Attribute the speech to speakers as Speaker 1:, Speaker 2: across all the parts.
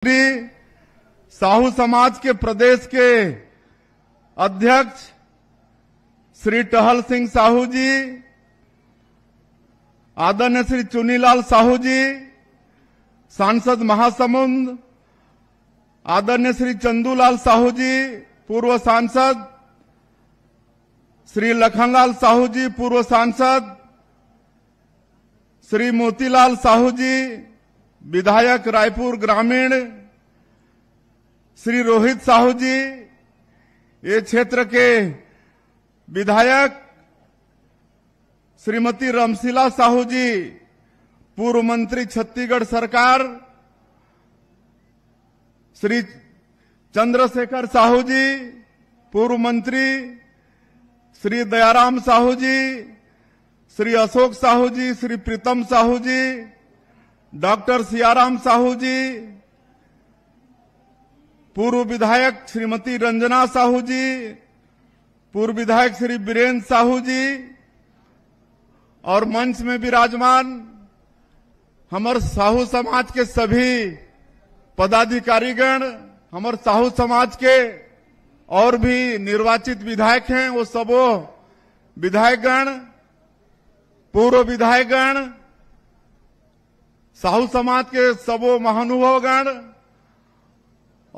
Speaker 1: साहू समाज के प्रदेश के अध्यक्ष श्री टहल सिंह साहू जी आदरणीय श्री चुनीलाल साहू जी सांसद महासमुंद आदरणीय श्री चंदूलाल साहू जी पूर्व सांसद श्री लखनलाल साहू जी पूर्व सांसद श्री मोतीलाल साहू जी विधायक रायपुर ग्रामीण श्री रोहित साहू जी ये क्षेत्र के विधायक श्रीमती रमशिला साहू जी पूर्व मंत्री छत्तीसगढ़ सरकार श्री चंद्रशेखर साहू जी पूर्व मंत्री श्री दयाराम साहू जी श्री अशोक साहू जी श्री प्रीतम साहू जी डॉक्टर सियाराम साहू जी पूर्व विधायक श्रीमती रंजना साहू जी पूर्व विधायक श्री बीरेन्द्र साहू जी और मंच में विराजमान हमारे साहू समाज के सभी पदाधिकारीगण हमारे साहू समाज के और भी निर्वाचित विधायक हैं वो सबो विधायकगण पूर्व विधायकगण साहू समाज के सबो महानुभवगण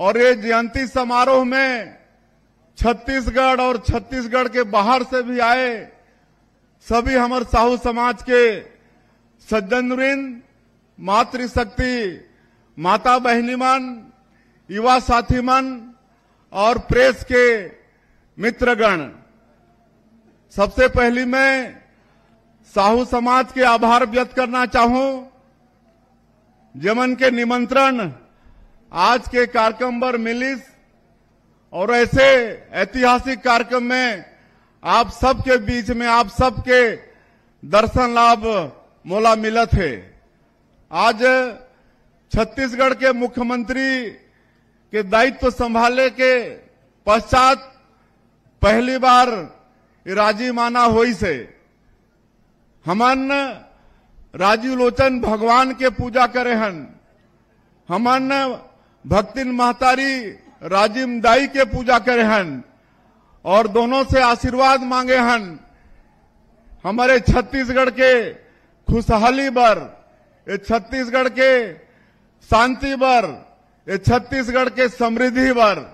Speaker 1: और ये जयंती समारोह में छत्तीसगढ़ और छत्तीसगढ़ के बाहर से भी आए सभी हमारे साहू समाज के सज्जन वृंद मातृशक्ति माता बहनी मन युवा साथी मन और प्रेस के मित्रगण सबसे पहली मैं साहू समाज के आभार व्यक्त करना चाहूं जमन के निमंत्रण आज के कार्यक्रम पर मिली और ऐसे ऐतिहासिक कार्यक्रम में आप सबके बीच में आप सबके दर्शन लाभ मोला मिलत है आज छत्तीसगढ़ के मुख्यमंत्री के दायित्व संभालने के पश्चात पहली बार राजी माना हुई से हमन राजीव लोचन भगवान के पूजा करे हन हमन भक्तिन महतारी राजीव दाई के पूजा करे हन और दोनों से आशीर्वाद मांगे हन हमारे छत्तीसगढ़ के खुशहाली बर ये छत्तीसगढ़ के शांति बर ये छत्तीसगढ़ के समृद्धि बर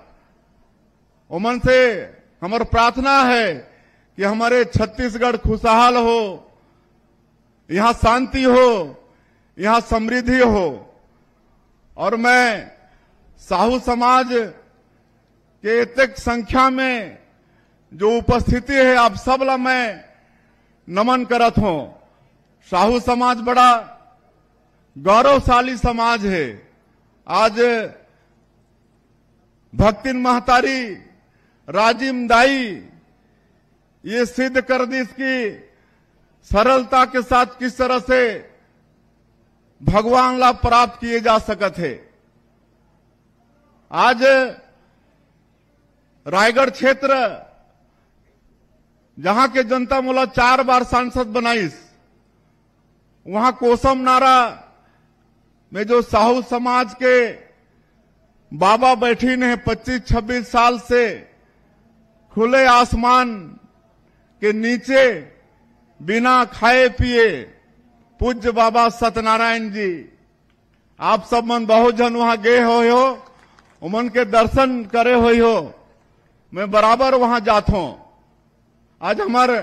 Speaker 1: उमन से हमार प्रार्थना है कि हमारे छत्तीसगढ़ खुशहाल हो यहां शांति हो यहां समृद्धि हो और मैं साहू समाज के इतक संख्या में जो उपस्थिति है आप सब ला मैं नमन करत हूं साहू समाज बड़ा गौरवशाली समाज है आज भक्तिन महतारी राजीव दाई ये सिद्ध कर दी इसकी सरलता के साथ किस तरह से भगवान लाभ प्राप्त किए जा सकत है आज रायगढ़ क्षेत्र जहां के जनता मोला चार बार सांसद बनाईस वहां कोसम नारा में जो साहू समाज के बाबा बैठी ने 25-26 साल से खुले आसमान के नीचे बिना खाए पिए पूज्य बाबा सत्यनारायण जी आप सब मन बहुत जन वहां गए हो हो उमन के दर्शन करे हो हो मैं बराबर वहां जात हूं आज हमारे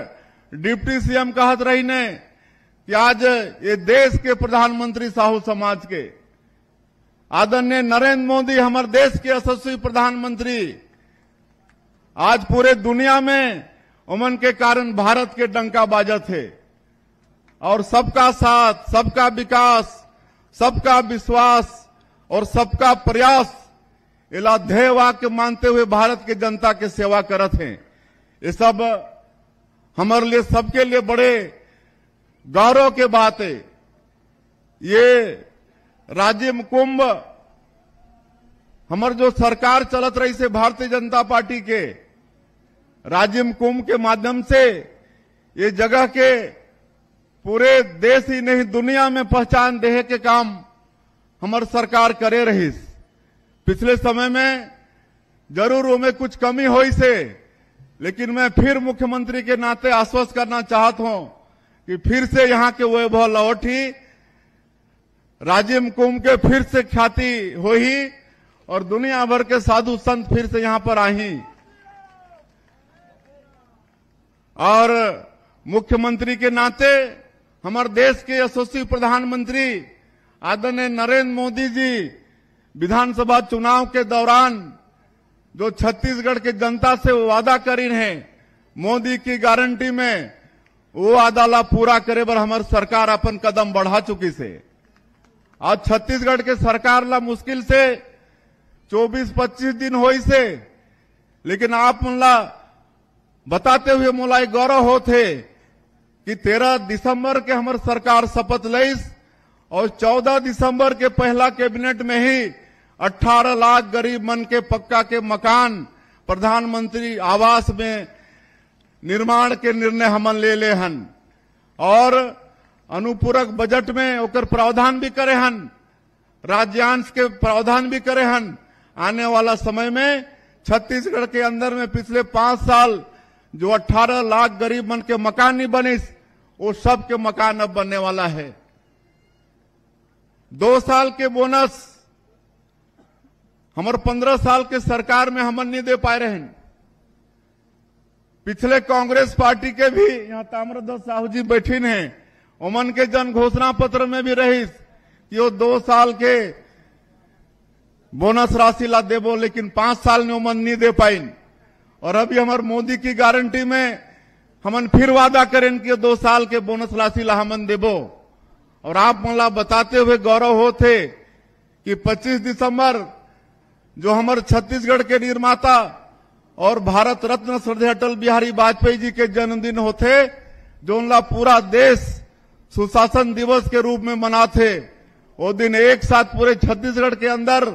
Speaker 1: डिप्टी सीएम कहत रही ने कि आज ये देश के प्रधानमंत्री साहू समाज के आदरणीय नरेंद्र मोदी हमारे देश के यशस्वी प्रधानमंत्री आज पूरे दुनिया में उमन के कारण भारत के डंका बाजा थे और सबका साथ सबका विकास सबका विश्वास और सबका प्रयास इलाध्यय वाक्य मानते हुए भारत के जनता के सेवा करत हैं ये सब हमारे लिए सबके लिए बड़े गौरव के बात है ये राजीव कुंभ हमारे जो सरकार चलत रही से भारतीय जनता पार्टी के राजिम कुंभ के माध्यम से ये जगह के पूरे देश ही नहीं दुनिया में पहचान देहे के काम हमार सरकार करे रही पिछले समय में जरूर उनमें कुछ कमी हो से लेकिन मैं फिर मुख्यमंत्री के नाते आश्वस्त करना चाहता हूं कि फिर से यहां के वैभव लौटी राजीव कुंभ के फिर से ख्याति ही और दुनिया भर के साधु संत फिर से यहां पर आई और मुख्यमंत्री के नाते हमारे देश के यशस्वी प्रधानमंत्री आदरणीय नरेंद्र मोदी जी विधानसभा चुनाव के दौरान जो छत्तीसगढ़ के जनता से वो वादा करी है मोदी की गारंटी में वो वादा पूरा करे पर हमारे सरकार अपन कदम बढ़ा चुकी से आज छत्तीसगढ़ के सरकार ला मुश्किल से 24-25 दिन हो से लेकिन आप मुला बताते हुए मोलाई गौरव हो थे कि 13 दिसंबर के हमारे सरकार शपथ लईस और 14 दिसंबर के पहला कैबिनेट में ही 18 लाख गरीब मन के पक्का के मकान प्रधानमंत्री आवास में निर्माण के निर्णय हम ले ले हन और अनुपूरक बजट में ओकर प्रावधान भी करे हन राज्यांश के प्रावधान भी करे हन आने वाला समय में छत्तीसगढ़ के अंदर में पिछले पांच साल जो 18 लाख गरीब मन के मकान नहीं बने वो सब के मकान अब बनने वाला है दो साल के बोनस हमारे पंद्रह साल के सरकार में हम नहीं दे पाए रहे पिछले कांग्रेस पार्टी के भी यहां ताम्रद साहू जी बैठीन है उमन के जन घोषणा पत्र में भी रही कि वो दो साल के बोनस राशि ला देबो लेकिन पांच साल में उमन नहीं दे पाई और अभी हमारे मोदी की गारंटी में हम फिर वादा करें कि दो साल के बोनस राशि लाहमन देबो और आप मला बताते हुए गौरव हो थे कि 25 दिसंबर जो हमारे छत्तीसगढ़ के निर्माता और भारत रत्न श्रद्धे अटल बिहारी वाजपेयी जी के जन्मदिन होते जो उनका पूरा देश सुशासन दिवस के रूप में मनाते वो दिन एक साथ पूरे छत्तीसगढ़ के अंदर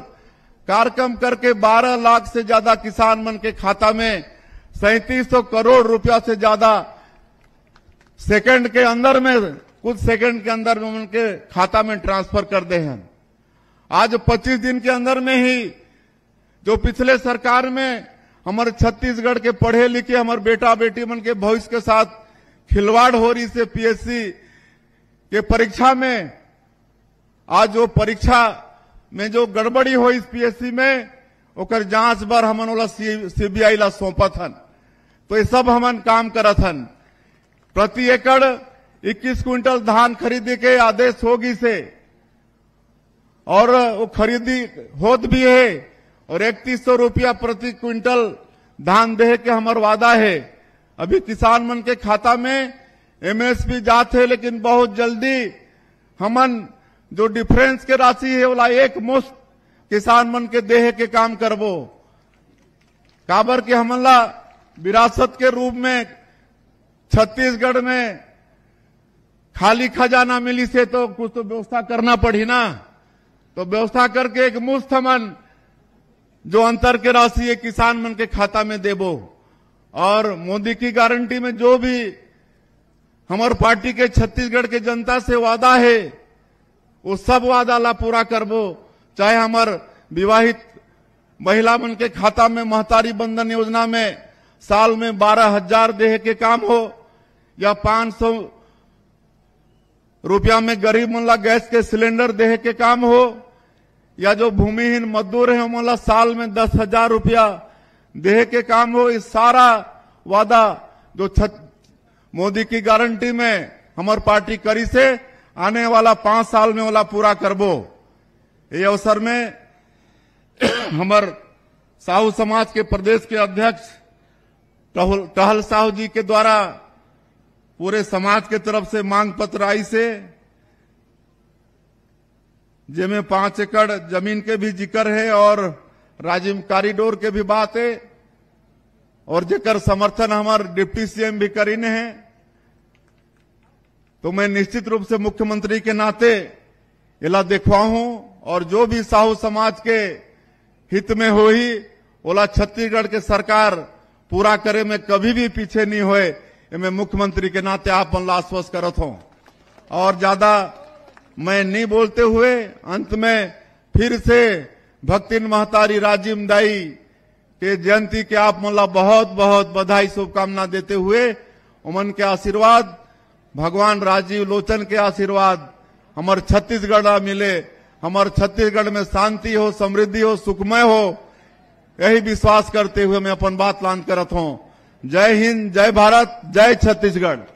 Speaker 1: कार्यक्रम करके 12 लाख से ज्यादा किसान मन के खाता में सौ करोड़ रुपया से ज्यादा सेकंड के अंदर में कुछ सेकंड के अंदर में उनके खाता में ट्रांसफर कर दे हैं आज 25 दिन के अंदर में ही जो पिछले सरकार में हमारे छत्तीसगढ़ के पढ़े लिखे हमारे बेटा बेटी मन के भविष्य के साथ खिलवाड़ हो रही से पीएससी के परीक्षा में आज वो परीक्षा में जो गड़बड़ी हो इस पीएससी में ओकर जांच बार हमन ओला सीबीआई ला सौंपत हन तो ये सब हमन काम करत हन प्रति एकड़ 21 क्विंटल धान खरीदे के आदेश होगी से और वो खरीदी होत भी है और इकतीस सौ रुपया प्रति क्विंटल धान दे के हमार वादा है अभी किसान मन के खाता में एमएसपी जाते लेकिन बहुत जल्दी हमन जो डिफरेंस के राशि है वाला एक मुफ्त किसान मन के देह के काम करबो काबर के हमला विरासत के रूप में छत्तीसगढ़ में खाली खजाना मिली से तो कुछ तो व्यवस्था करना पड़ी ना तो व्यवस्था करके एक मुफ्त मन जो अंतर के राशि है किसान मन के खाता में देबो और मोदी की गारंटी में जो भी हमारे पार्टी के छत्तीसगढ़ के जनता से वादा है वो सब वादा ला पूरा करबो चाहे हमार विवाहित महिला मन के खाता में महतारी बंधन योजना में साल में बारह हजार देह के काम हो या पांच सौ रुपया में गरीब मोला गैस के सिलेंडर देह के काम हो या जो भूमिहीन मजदूर है मोला साल में दस हजार रुपया देह के काम हो इस सारा वादा जो मोदी की गारंटी में हमार पार्टी करी से आने वाला पांच साल में वाला पूरा करबो ये अवसर में हमर साहू समाज के प्रदेश के अध्यक्ष टहल साहू जी के द्वारा पूरे समाज के तरफ से मांग पत्र आई से जेमे पांच एकड़ जमीन के भी जिक्र है और राजीव कॉरिडोर के भी बात है और जेकर समर्थन हमारे डिप्टी सीएम भी करीने हैं तो मैं निश्चित रूप से मुख्यमंत्री के नाते इला हूं और जो भी साहू समाज के हित में हो ही ओला छत्तीसगढ़ के सरकार पूरा करे में कभी भी पीछे नहीं हो मैं मुख्यमंत्री के नाते आप मन आश्वस्त करत हूं और ज्यादा मैं नहीं बोलते हुए अंत में फिर से भक्तिन महतारी राजीव दाई के जयंती के आप मन बहुत बहुत बधाई शुभकामना देते हुए उमन के आशीर्वाद भगवान राजीव लोचन के आशीर्वाद हमार छत्तीसगढ़ मिले हमार छत्तीसगढ़ में शांति हो समृद्धि हो सुखमय हो यही विश्वास करते हुए मैं अपन बात लान करता हूं जय हिंद जय भारत जय छत्तीसगढ़